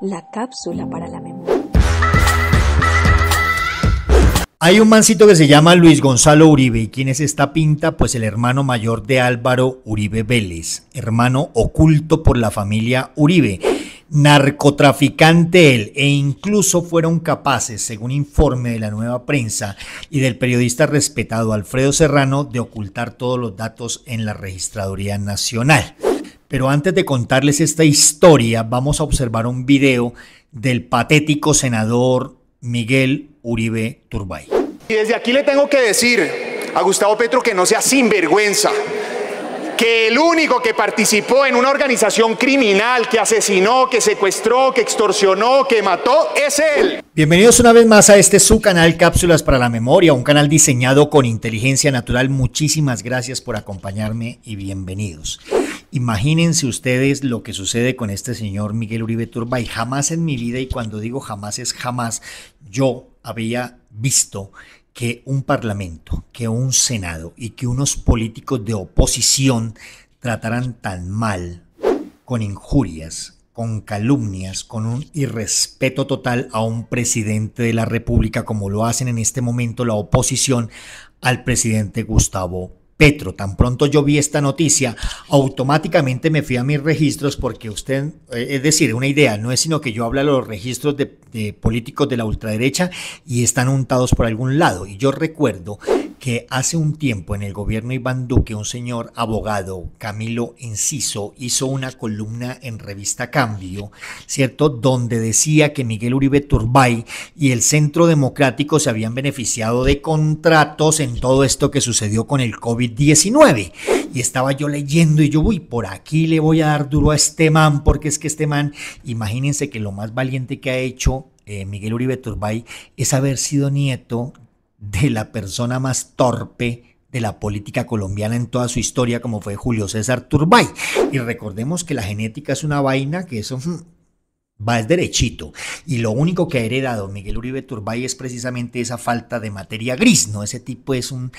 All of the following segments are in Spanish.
la cápsula para la memoria. Hay un mancito que se llama Luis Gonzalo Uribe y quién es esta pinta, pues el hermano mayor de Álvaro Uribe Vélez, hermano oculto por la familia Uribe, narcotraficante él e incluso fueron capaces, según informe de la nueva prensa y del periodista respetado Alfredo Serrano, de ocultar todos los datos en la Registraduría Nacional. Pero antes de contarles esta historia, vamos a observar un video del patético senador Miguel Uribe Turbay. Y desde aquí le tengo que decir a Gustavo Petro que no sea sinvergüenza, que el único que participó en una organización criminal que asesinó, que secuestró, que extorsionó, que mató, es él. Bienvenidos una vez más a este su canal Cápsulas para la Memoria, un canal diseñado con inteligencia natural. Muchísimas gracias por acompañarme y bienvenidos. Imagínense ustedes lo que sucede con este señor Miguel Uribe y Jamás en mi vida, y cuando digo jamás es jamás, yo había visto que un parlamento, que un senado y que unos políticos de oposición trataran tan mal, con injurias, con calumnias, con un irrespeto total a un presidente de la República, como lo hacen en este momento la oposición al presidente Gustavo Petro. Tan pronto yo vi esta noticia, automáticamente me fui a mis registros porque usted, eh, es decir, una idea, no es sino que yo hablo a los registros de, de políticos de la ultraderecha y están untados por algún lado. Y yo recuerdo que hace un tiempo en el gobierno Iván Duque un señor abogado, Camilo Enciso, hizo una columna en revista Cambio, ¿cierto? Donde decía que Miguel Uribe Turbay y el Centro Democrático se habían beneficiado de contratos en todo esto que sucedió con el COVID-19. Y estaba yo leyendo y yo, uy, por aquí le voy a dar duro a este man, porque es que este man, imagínense que lo más valiente que ha hecho eh, Miguel Uribe Turbay es haber sido nieto de la persona más torpe de la política colombiana en toda su historia, como fue Julio César Turbay. Y recordemos que la genética es una vaina que eso mm, va es derechito. Y lo único que ha heredado Miguel Uribe Turbay es precisamente esa falta de materia gris, ¿no? Ese tipo es un,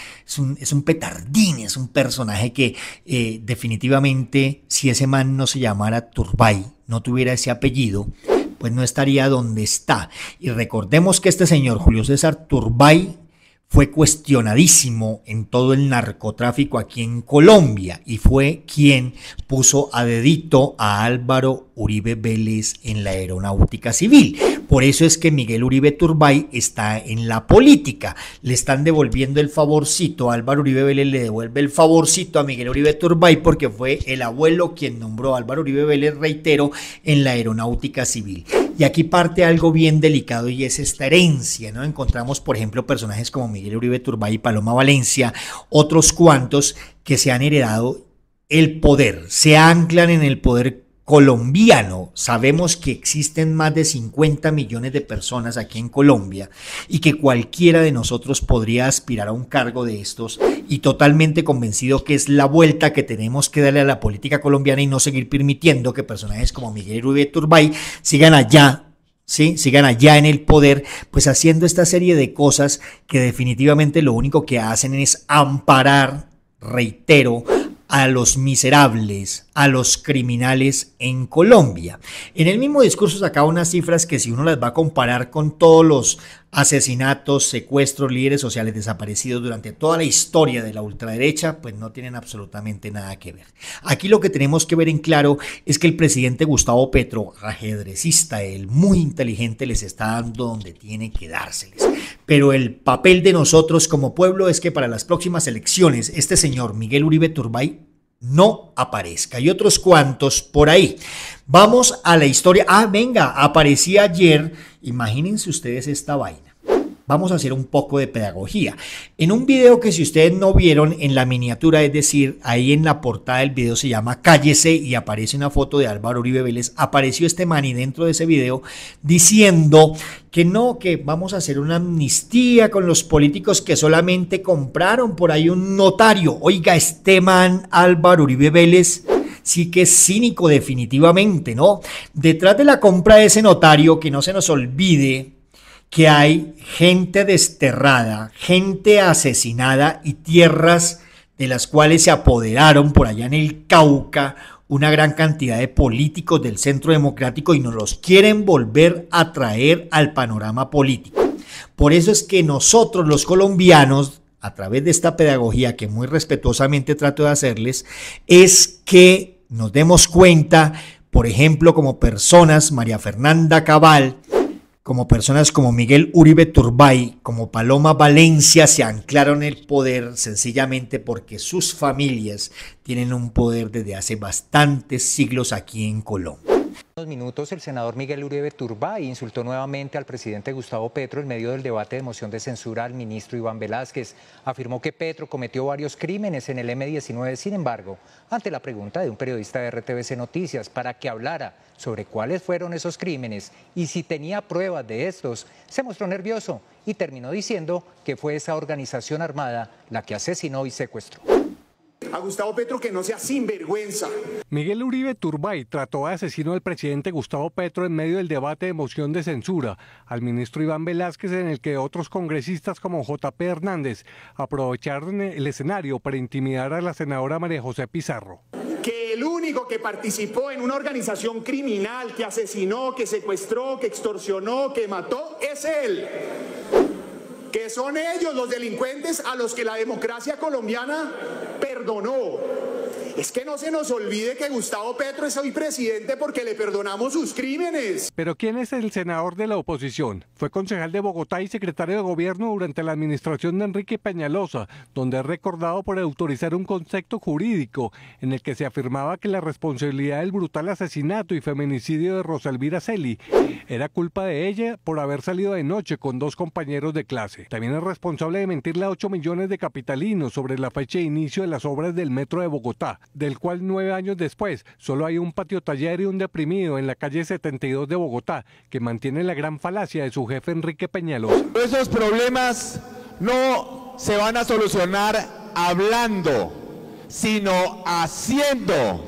es un, petardín, es un personaje que eh, definitivamente, si ese man no se llamara Turbay, no tuviera ese apellido, pues no estaría donde está. Y recordemos que este señor Julio César Turbay fue cuestionadísimo en todo el narcotráfico aquí en Colombia y fue quien puso a dedito a Álvaro Uribe Vélez en la aeronáutica civil. Por eso es que Miguel Uribe Turbay está en la política. Le están devolviendo el favorcito. Álvaro Uribe Vélez le devuelve el favorcito a Miguel Uribe Turbay porque fue el abuelo quien nombró a Álvaro Uribe Vélez, reitero, en la aeronáutica civil. Y aquí parte algo bien delicado y es esta herencia, ¿no? Encontramos, por ejemplo, personajes como Miguel Uribe Turbay y Paloma Valencia, otros cuantos que se han heredado el poder, se anclan en el poder colombiano, sabemos que existen más de 50 millones de personas aquí en Colombia y que cualquiera de nosotros podría aspirar a un cargo de estos y totalmente convencido que es la vuelta que tenemos que darle a la política colombiana y no seguir permitiendo que personajes como Miguel Uribe Turbay sigan allá ¿Sí? sigan allá en el poder, pues haciendo esta serie de cosas que definitivamente lo único que hacen es amparar, reitero, a los miserables, a los criminales en Colombia. En el mismo discurso sacaba unas cifras que si uno las va a comparar con todos los asesinatos, secuestros, líderes sociales desaparecidos durante toda la historia de la ultraderecha, pues no tienen absolutamente nada que ver. Aquí lo que tenemos que ver en claro es que el presidente Gustavo Petro, ajedrecista, él muy inteligente, les está dando donde tiene que dárseles. Pero el papel de nosotros como pueblo es que para las próximas elecciones este señor Miguel Uribe Turbay no aparezca y otros cuantos por ahí. Vamos a la historia. Ah, venga, aparecía ayer. Imagínense ustedes esta vaina. Vamos a hacer un poco de pedagogía. En un video que si ustedes no vieron en la miniatura, es decir, ahí en la portada del video se llama Cállese y aparece una foto de Álvaro Uribe Vélez, apareció este mani dentro de ese video diciendo que no, que vamos a hacer una amnistía con los políticos que solamente compraron por ahí un notario. Oiga, este Álvaro Uribe Vélez sí que es cínico definitivamente, ¿no? Detrás de la compra de ese notario, que no se nos olvide que hay gente desterrada, gente asesinada y tierras de las cuales se apoderaron por allá en el Cauca una gran cantidad de políticos del centro democrático y nos los quieren volver a traer al panorama político. Por eso es que nosotros los colombianos, a través de esta pedagogía que muy respetuosamente trato de hacerles, es que nos demos cuenta, por ejemplo, como personas, María Fernanda Cabal, como personas como Miguel Uribe Turbay, como Paloma Valencia, se anclaron el poder sencillamente porque sus familias tienen un poder desde hace bastantes siglos aquí en Colombia. En unos minutos el senador Miguel Uribe Turbay insultó nuevamente al presidente Gustavo Petro en medio del debate de moción de censura al ministro Iván Velázquez. Afirmó que Petro cometió varios crímenes en el M19, sin embargo, ante la pregunta de un periodista de RTBC Noticias para que hablara sobre cuáles fueron esos crímenes y si tenía pruebas de estos, se mostró nervioso y terminó diciendo que fue esa organización armada la que asesinó y secuestró a Gustavo Petro que no sea sinvergüenza. Miguel Uribe Turbay trató de asesino al presidente Gustavo Petro en medio del debate de moción de censura al ministro Iván Velázquez en el que otros congresistas como JP Hernández aprovecharon el escenario para intimidar a la senadora María José Pizarro. Que el único que participó en una organización criminal que asesinó, que secuestró, que extorsionó, que mató, es él que son ellos los delincuentes a los que la democracia colombiana perdonó Es que no se nos olvide que Gustavo Petro es hoy presidente porque le perdonamos sus crímenes. Pero ¿quién es el senador de la oposición? Fue concejal de Bogotá y secretario de gobierno durante la administración de Enrique Peñalosa, donde es recordado por autorizar un concepto jurídico en el que se afirmaba que la responsabilidad del brutal asesinato y feminicidio de Rosalvira Celi era culpa de ella por haber salido de noche con dos compañeros de clase. También es responsable de mentirle a 8 millones de capitalinos sobre la fecha de inicio de las obras del metro de Bogotá del cual nueve años después solo hay un patio taller y un deprimido en la calle 72 de Bogotá, que mantiene la gran falacia de su jefe Enrique Peñalosa. Esos problemas no se van a solucionar hablando, sino haciendo.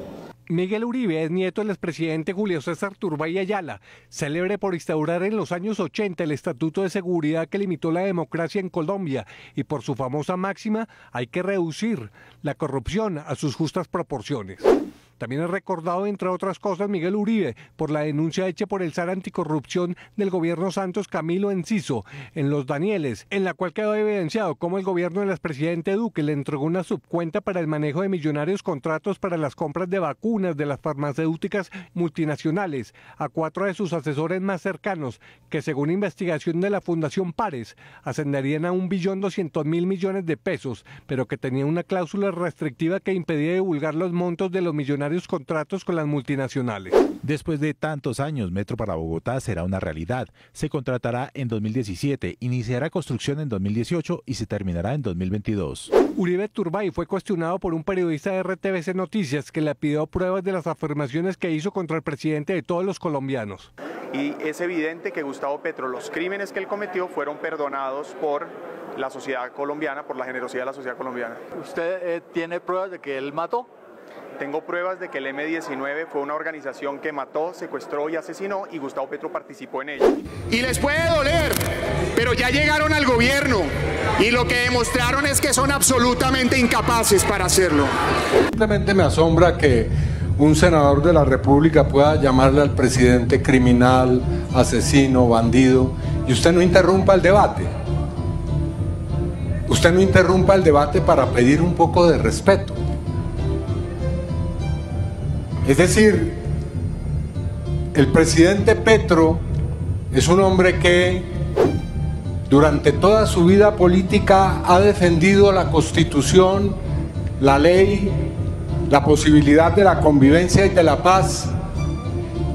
Miguel Uribe es nieto del expresidente Julio César Turbay Ayala, célebre por instaurar en los años 80 el Estatuto de Seguridad que limitó la democracia en Colombia y por su famosa máxima hay que reducir la corrupción a sus justas proporciones. También es recordado, entre otras cosas, Miguel Uribe por la denuncia hecha por el SAR anticorrupción del gobierno Santos Camilo Enciso en Los Danieles, en la cual quedó evidenciado cómo el gobierno del expresidente Duque le entregó una subcuenta para el manejo de millonarios contratos para las compras de vacunas de las farmacéuticas multinacionales a cuatro de sus asesores más cercanos, que según investigación de la Fundación Pares, ascenderían a un billón doscientos mil millones de pesos, pero que tenía una cláusula restrictiva que impedía divulgar los montos de los millonarios sus contratos con las multinacionales. Después de tantos años, Metro para Bogotá será una realidad. Se contratará en 2017, iniciará construcción en 2018 y se terminará en 2022. Uribe Turbay fue cuestionado por un periodista de RTBC Noticias que le pidió pruebas de las afirmaciones que hizo contra el presidente de todos los colombianos. Y es evidente que Gustavo Petro, los crímenes que él cometió fueron perdonados por la sociedad colombiana, por la generosidad de la sociedad colombiana. ¿Usted eh, tiene pruebas de que él mató? Tengo pruebas de que el M-19 fue una organización que mató, secuestró y asesinó y Gustavo Petro participó en ello Y les puede doler, pero ya llegaron al gobierno y lo que demostraron es que son absolutamente incapaces para hacerlo. Simplemente me asombra que un senador de la República pueda llamarle al presidente criminal, asesino, bandido, y usted no interrumpa el debate. Usted no interrumpa el debate para pedir un poco de respeto. Es decir, el presidente Petro es un hombre que durante toda su vida política ha defendido la constitución, la ley, la posibilidad de la convivencia y de la paz.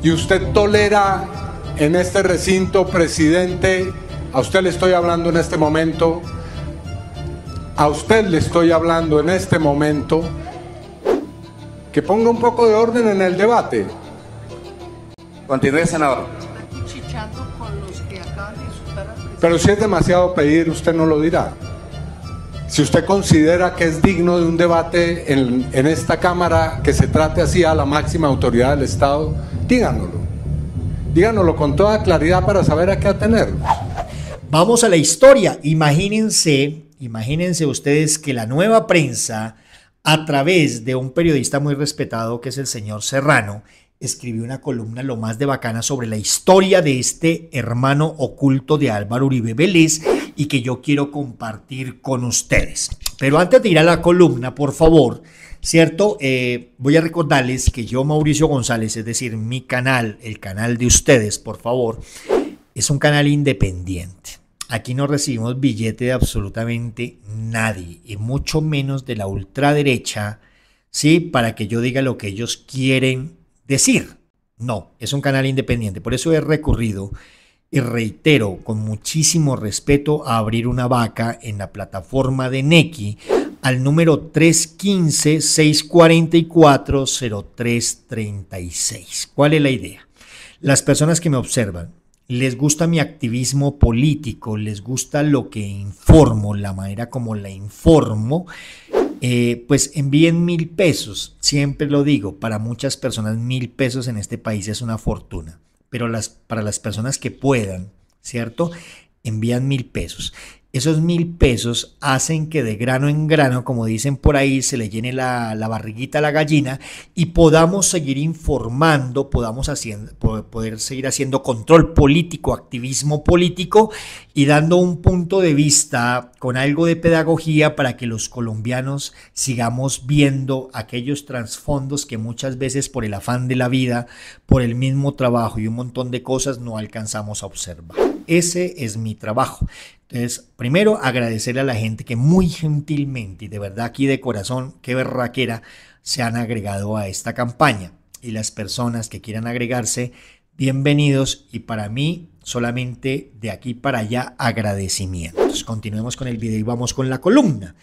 Y usted tolera en este recinto, presidente, a usted le estoy hablando en este momento, a usted le estoy hablando en este momento, que ponga un poco de orden en el debate. Continúe, senador. Pero si es demasiado pedir, usted no lo dirá. Si usted considera que es digno de un debate en, en esta Cámara que se trate así a la máxima autoridad del Estado, díganoslo. Díganoslo con toda claridad para saber a qué atenernos. Vamos a la historia. Imagínense, imagínense ustedes que la nueva prensa a través de un periodista muy respetado que es el señor Serrano, escribió una columna lo más de bacana sobre la historia de este hermano oculto de Álvaro Uribe Vélez y que yo quiero compartir con ustedes. Pero antes de ir a la columna, por favor, ¿cierto? Eh, voy a recordarles que yo, Mauricio González, es decir, mi canal, el canal de ustedes, por favor, es un canal independiente. Aquí no recibimos billete de absolutamente nadie, y mucho menos de la ultraderecha, ¿sí? Para que yo diga lo que ellos quieren decir. No, es un canal independiente. Por eso he recurrido y reitero con muchísimo respeto a abrir una vaca en la plataforma de Neki al número 315-644-0336. ¿Cuál es la idea? Las personas que me observan les gusta mi activismo político, les gusta lo que informo, la manera como la informo, eh, pues envíen mil pesos. Siempre lo digo, para muchas personas mil pesos en este país es una fortuna, pero para las personas que puedan, ¿cierto? Envían mil pesos esos mil pesos hacen que de grano en grano, como dicen por ahí, se le llene la, barriguita a la gallina y podamos seguir informando, podamos haciendo, poder seguir haciendo control político, activismo político y dando un punto de vista con algo de pedagogía para que los colombianos sigamos viendo aquellos trasfondos que muchas veces por el afán de la vida, por el mismo trabajo y un montón de cosas no alcanzamos a observar. Ese es mi trabajo. Entonces, primero agradecer a la gente que muy gentilmente y de verdad aquí de corazón, qué berraquera, se han agregado a esta campaña. Y las personas que quieran agregarse, bienvenidos y para mí solamente de aquí para allá agradecimientos. Continuemos con el video y vamos con la columna.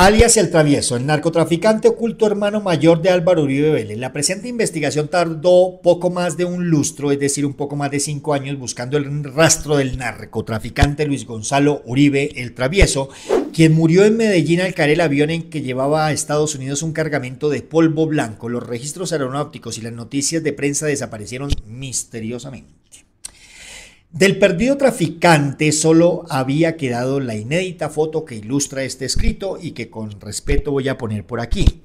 Alias El Travieso, el narcotraficante oculto hermano mayor de Álvaro Uribe Vélez. La presente investigación tardó poco más de un lustro, es decir, un poco más de cinco años, buscando el rastro del narcotraficante Luis Gonzalo Uribe El Travieso, quien murió en Medellín al caer el avión en que llevaba a Estados Unidos un cargamento de polvo blanco. Los registros aeronáuticos y las noticias de prensa desaparecieron misteriosamente. Del perdido traficante solo había quedado la inédita foto que ilustra este escrito y que con respeto voy a poner por aquí.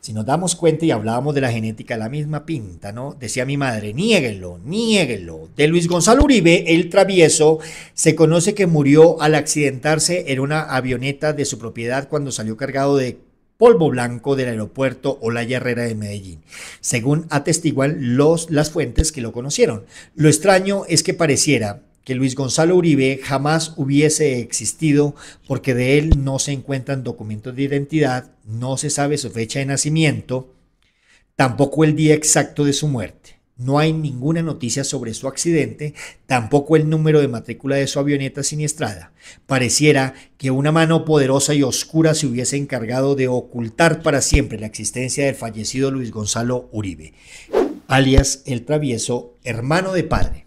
Si nos damos cuenta y hablábamos de la genética, la misma pinta, ¿no? Decía mi madre, niéguelo, niéguelo. De Luis Gonzalo Uribe, el travieso, se conoce que murió al accidentarse en una avioneta de su propiedad cuando salió cargado de polvo blanco del aeropuerto Olaya Herrera de Medellín, según atestiguan los, las fuentes que lo conocieron. Lo extraño es que pareciera que Luis Gonzalo Uribe jamás hubiese existido porque de él no se encuentran documentos de identidad, no se sabe su fecha de nacimiento, tampoco el día exacto de su muerte. No hay ninguna noticia sobre su accidente, tampoco el número de matrícula de su avioneta siniestrada. Pareciera que una mano poderosa y oscura se hubiese encargado de ocultar para siempre la existencia del fallecido Luis Gonzalo Uribe, alias el travieso hermano de padre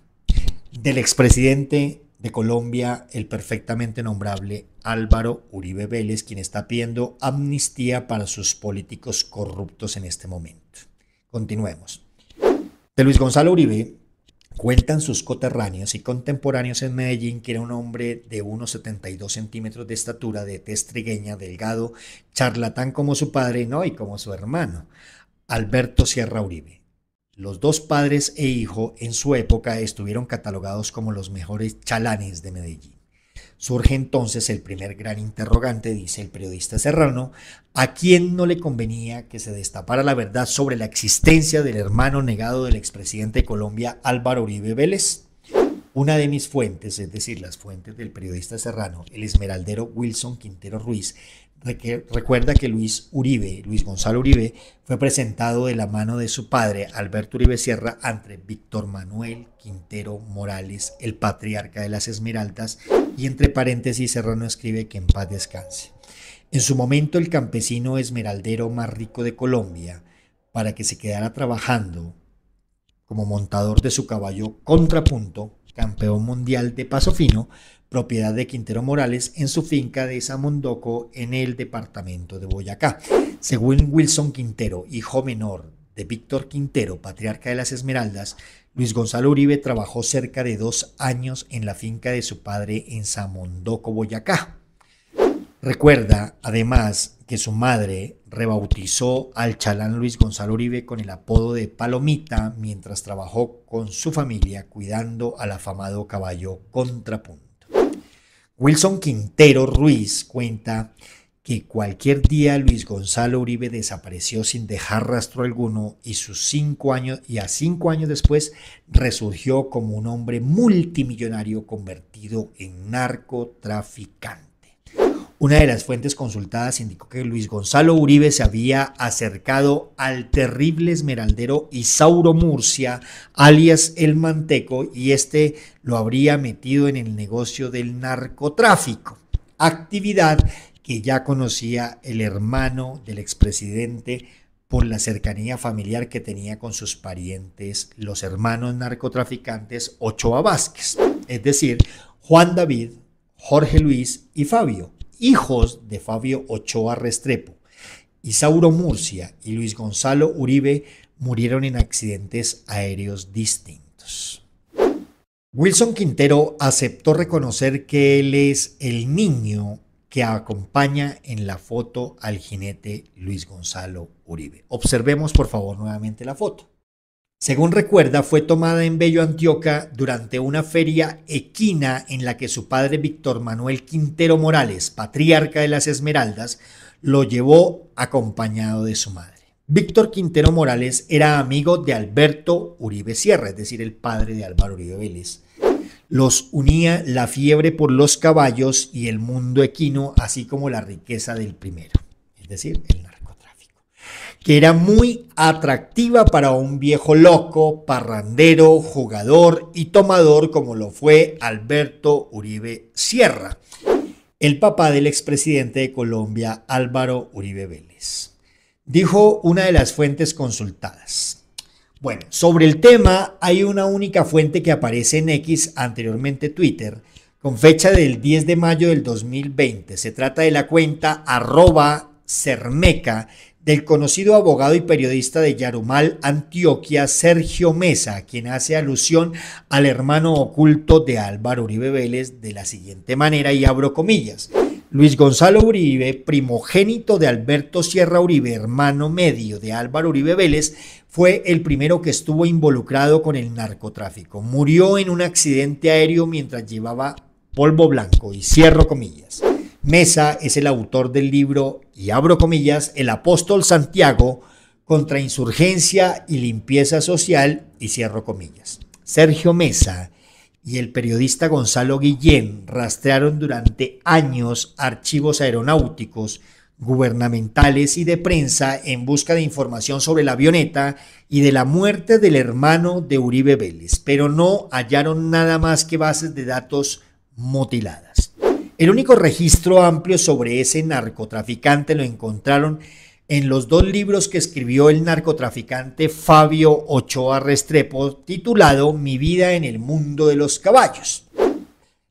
del expresidente de Colombia, el perfectamente nombrable Álvaro Uribe Vélez, quien está pidiendo amnistía para sus políticos corruptos en este momento. Continuemos. Luis Gonzalo Uribe cuentan sus coterráneos y contemporáneos en Medellín que era un hombre de unos 72 centímetros de estatura, de tez trigueña, delgado, charlatán como su padre ¿no? y como su hermano, Alberto Sierra Uribe. Los dos padres e hijo en su época estuvieron catalogados como los mejores chalanes de Medellín. Surge entonces el primer gran interrogante, dice el periodista Serrano, ¿a quién no le convenía que se destapara la verdad sobre la existencia del hermano negado del expresidente de Colombia Álvaro Uribe Vélez? Una de mis fuentes, es decir, las fuentes del periodista Serrano, el esmeraldero Wilson Quintero Ruiz, Recuerda que Luis Uribe, Luis Gonzalo Uribe, fue presentado de la mano de su padre, Alberto Uribe Sierra, entre Víctor Manuel Quintero Morales, el patriarca de las Esmeraldas, y entre paréntesis Serrano escribe que en paz descanse. En su momento el campesino esmeraldero más rico de Colombia, para que se quedara trabajando como montador de su caballo contrapunto, campeón mundial de paso fino, propiedad de Quintero Morales, en su finca de Samondoco, en el departamento de Boyacá. Según Wilson Quintero, hijo menor de Víctor Quintero, patriarca de las Esmeraldas, Luis Gonzalo Uribe trabajó cerca de dos años en la finca de su padre en Samondoco, Boyacá. Recuerda, además, que su madre rebautizó al chalán Luis Gonzalo Uribe con el apodo de Palomita mientras trabajó con su familia cuidando al afamado caballo Contrapunto. Wilson Quintero Ruiz cuenta que cualquier día Luis Gonzalo Uribe desapareció sin dejar rastro alguno y, a cinco años después resurgió como un hombre multimillonario convertido en narcotraficante. Una de las fuentes consultadas indicó que Luis Gonzalo Uribe se había acercado al terrible esmeraldero Isauro Murcia, alias el Manteco, y este lo habría metido en el negocio del narcotráfico, actividad que ya conocía el hermano del expresidente por la cercanía familiar que tenía con sus parientes, los hermanos narcotraficantes Ochoa Vázquez, es decir, Juan David, Jorge Luis y Fabio hijos de Fabio Ochoa Restrepo, Isauro Murcia y Luis Gonzalo Uribe murieron en accidentes aéreos distintos. Wilson Quintero aceptó reconocer que él es el niño que acompaña en la foto al jinete Luis Gonzalo Uribe. Observemos por favor nuevamente la foto. Según recuerda, fue tomada en Bello Antioca, durante una feria equina en la que su padre Víctor Manuel Quintero Morales, patriarca de las Esmeraldas, lo llevó acompañado de su madre. Víctor Quintero Morales era amigo de Alberto Uribe Sierra, es decir, el padre de Álvaro Uribe Vélez. Los unía la fiebre por los caballos y el mundo equino, así como la riqueza del primero, es decir, el que era muy atractiva para un viejo loco, parrandero, jugador y tomador como lo fue Alberto Uribe Sierra, el papá del expresidente de Colombia Álvaro Uribe Vélez. Dijo una de las fuentes consultadas. Bueno, sobre el tema hay una única fuente que aparece en X, anteriormente Twitter, con fecha del 10 de mayo del 2020. Se trata de la cuenta arroba cermeca del conocido abogado y periodista de Yarumal, Antioquia, Sergio Mesa, quien hace alusión al hermano oculto de Álvaro Uribe Vélez de la siguiente manera, y abro comillas. Luis Gonzalo Uribe, primogénito de Alberto Sierra Uribe, hermano medio de Álvaro Uribe Vélez, fue el primero que estuvo involucrado con el narcotráfico. Murió en un accidente aéreo mientras llevaba polvo blanco y cierro comillas. Mesa es el autor del libro, y abro comillas, El apóstol Santiago contra insurgencia y limpieza social, y cierro comillas. Sergio Mesa y el periodista Gonzalo Guillén rastrearon durante años archivos aeronáuticos, gubernamentales y de prensa en busca de información sobre la avioneta y de la muerte del hermano de Uribe Vélez, pero no hallaron nada más que bases de datos mutiladas. El único registro amplio sobre ese narcotraficante lo encontraron en los dos libros que escribió el narcotraficante Fabio Ochoa Restrepo, titulado Mi vida en el mundo de los caballos.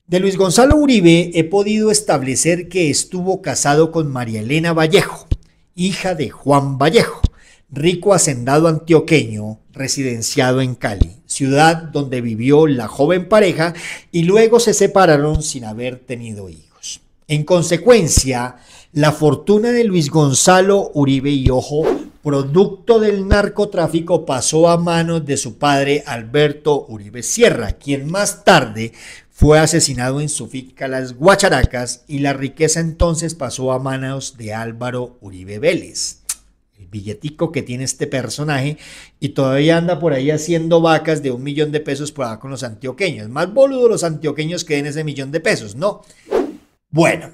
De Luis Gonzalo Uribe he podido establecer que estuvo casado con María Elena Vallejo, hija de Juan Vallejo, rico hacendado antioqueño residenciado en Cali, ciudad donde vivió la joven pareja y luego se separaron sin haber tenido hijos. En consecuencia, la fortuna de Luis Gonzalo Uribe y Ojo, producto del narcotráfico, pasó a manos de su padre Alberto Uribe Sierra, quien más tarde fue asesinado en su finca Las Guacharacas y la riqueza entonces pasó a manos de Álvaro Uribe Vélez el billetico que tiene este personaje y todavía anda por ahí haciendo vacas de un millón de pesos por acá con los antioqueños. Más boludo los antioqueños que den ese millón de pesos, ¿no? Bueno,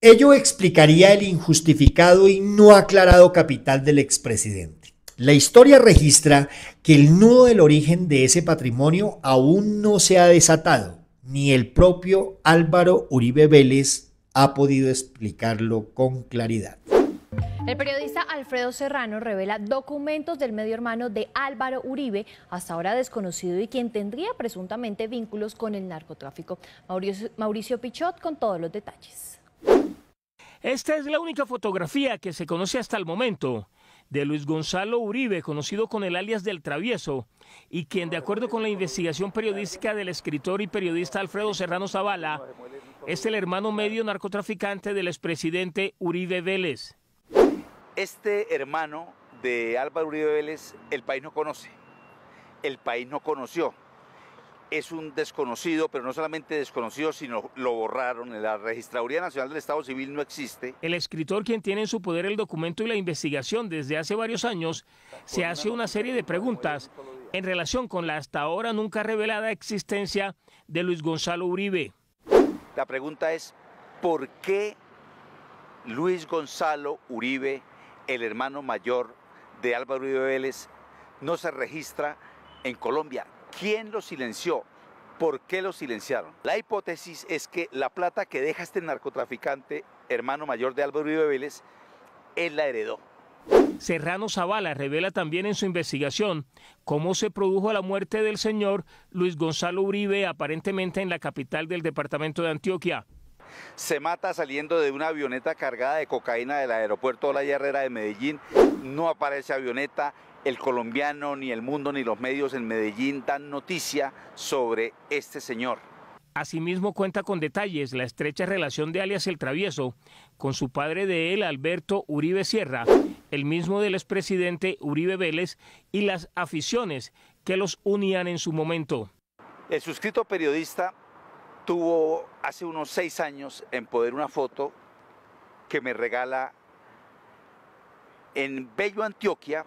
ello explicaría el injustificado y no aclarado capital del expresidente. La historia registra que el nudo del origen de ese patrimonio aún no se ha desatado, ni el propio Álvaro Uribe Vélez ha podido explicarlo con claridad. El periodista Alfredo Serrano revela documentos del medio hermano de Álvaro Uribe, hasta ahora desconocido y quien tendría presuntamente vínculos con el narcotráfico. Mauricio, Pichot con todos los detalles. Esta es la única fotografía que se conoce hasta el momento de Luis Gonzalo Uribe, conocido con el alias del Travieso, y quien, de acuerdo con la investigación periodística del escritor y periodista Alfredo Serrano Zavala, es el hermano medio narcotraficante del expresidente Uribe Vélez. Este hermano de Álvaro Uribe Vélez, el país no conoce, el país no conoció. Es un desconocido, pero no solamente desconocido, sino lo borraron. La Registraduría Nacional del Estado Civil no existe. El escritor, quien tiene en su poder el documento y la investigación desde hace varios años, se hace una serie de preguntas en relación con la hasta ahora nunca revelada existencia de Luis Gonzalo Uribe. La pregunta es, ¿por qué Luis Gonzalo Uribe el hermano mayor de Álvaro Uribe Vélez, no se registra en Colombia. ¿Quién lo silenció? ¿Por qué lo silenciaron? La hipótesis es que la plata que deja este narcotraficante, hermano mayor de Álvaro Uribe Vélez, él la heredó. Serrano Zavala revela también en su investigación cómo se produjo la muerte del señor Luis Gonzalo Uribe aparentemente en la capital del departamento de Antioquia se mata saliendo de una avioneta cargada de cocaína del aeropuerto La Herrera de Medellín, no aparece avioneta, el colombiano, ni el mundo, ni los medios en Medellín dan noticia sobre este señor. Asimismo cuenta con detalles la estrecha relación de alias El Travieso con su padre de él, Alberto Uribe Sierra, el mismo del expresidente Uribe Vélez y las aficiones que los unían en su momento. El suscrito periodista tuvo hace unos seis años en poder una foto que me regala en Bello Antioquia,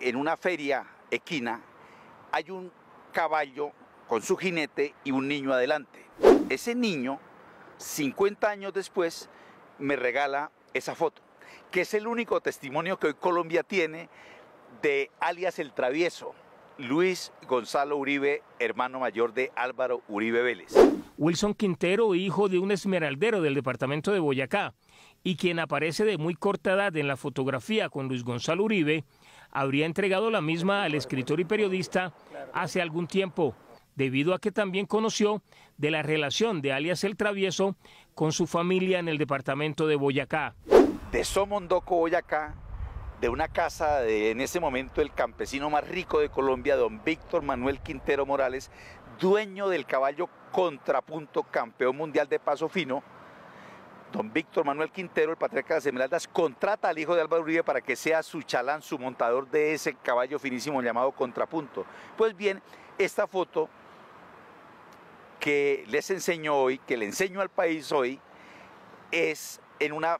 en una feria equina, hay un caballo con su jinete y un niño adelante. Ese niño, 50 años después, me regala esa foto, que es el único testimonio que hoy Colombia tiene de alias el travieso. Luis Gonzalo Uribe, hermano mayor de Álvaro Uribe Vélez. Wilson Quintero, hijo de un esmeraldero del departamento de Boyacá, y quien aparece de muy corta edad en la fotografía con Luis Gonzalo Uribe, habría entregado la misma al escritor y periodista hace algún tiempo, debido a que también conoció de la relación de alias El Travieso con su familia en el departamento de Boyacá. De Somondoco, Boyacá, de una casa de en ese momento el campesino más rico de Colombia, don Víctor Manuel Quintero Morales, dueño del caballo contrapunto, campeón mundial de paso fino. Don Víctor Manuel Quintero, el patriarca de las Esmeraldas, contrata al hijo de Álvaro Uribe para que sea su chalán, su montador de ese caballo finísimo llamado contrapunto. Pues bien, esta foto que les enseño hoy, que le enseño al país hoy, es en una,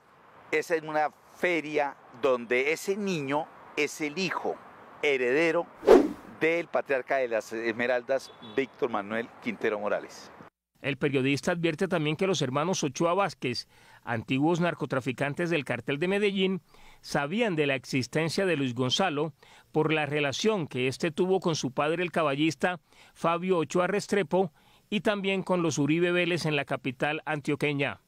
es en una feria donde ese niño es el hijo heredero del patriarca de las Esmeraldas, Víctor Manuel Quintero Morales. El periodista advierte también que los hermanos Ochoa Vázquez, antiguos narcotraficantes del cartel de Medellín, sabían de la existencia de Luis Gonzalo por la relación que éste tuvo con su padre el caballista Fabio Ochoa Restrepo y también con los Uribe Vélez en la capital antioqueña.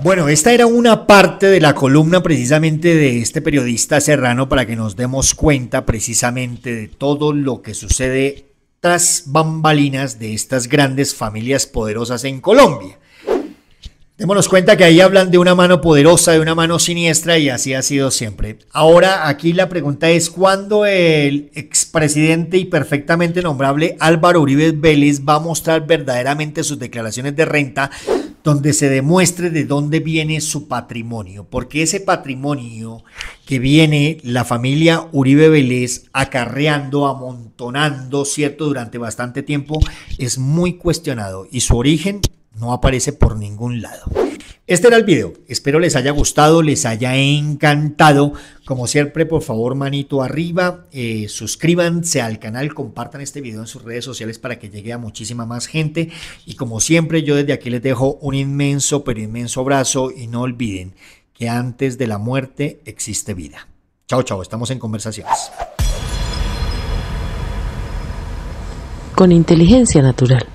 Bueno, esta era una parte de la columna precisamente de este periodista serrano para que nos demos cuenta precisamente de todo lo que sucede tras bambalinas de estas grandes familias poderosas en Colombia. Démonos cuenta que ahí hablan de una mano poderosa, de una mano siniestra y así ha sido siempre. Ahora aquí la pregunta es cuándo el expresidente y perfectamente nombrable Álvaro Uribe Vélez va a mostrar verdaderamente sus declaraciones de renta donde se demuestre de dónde viene su patrimonio, porque ese patrimonio que viene la familia Uribe Vélez acarreando, amontonando, ¿cierto?, durante bastante tiempo, es muy cuestionado y su origen no aparece por ningún lado. Este era el video. Espero les haya gustado, les haya encantado. Como siempre, por favor, manito arriba, eh, suscríbanse al canal, compartan este video en sus redes sociales para que llegue a muchísima más gente. Y como siempre, yo desde aquí les dejo un inmenso, pero inmenso abrazo y no olviden que antes de la muerte existe vida. Chao, chao, estamos en conversaciones. Con inteligencia natural.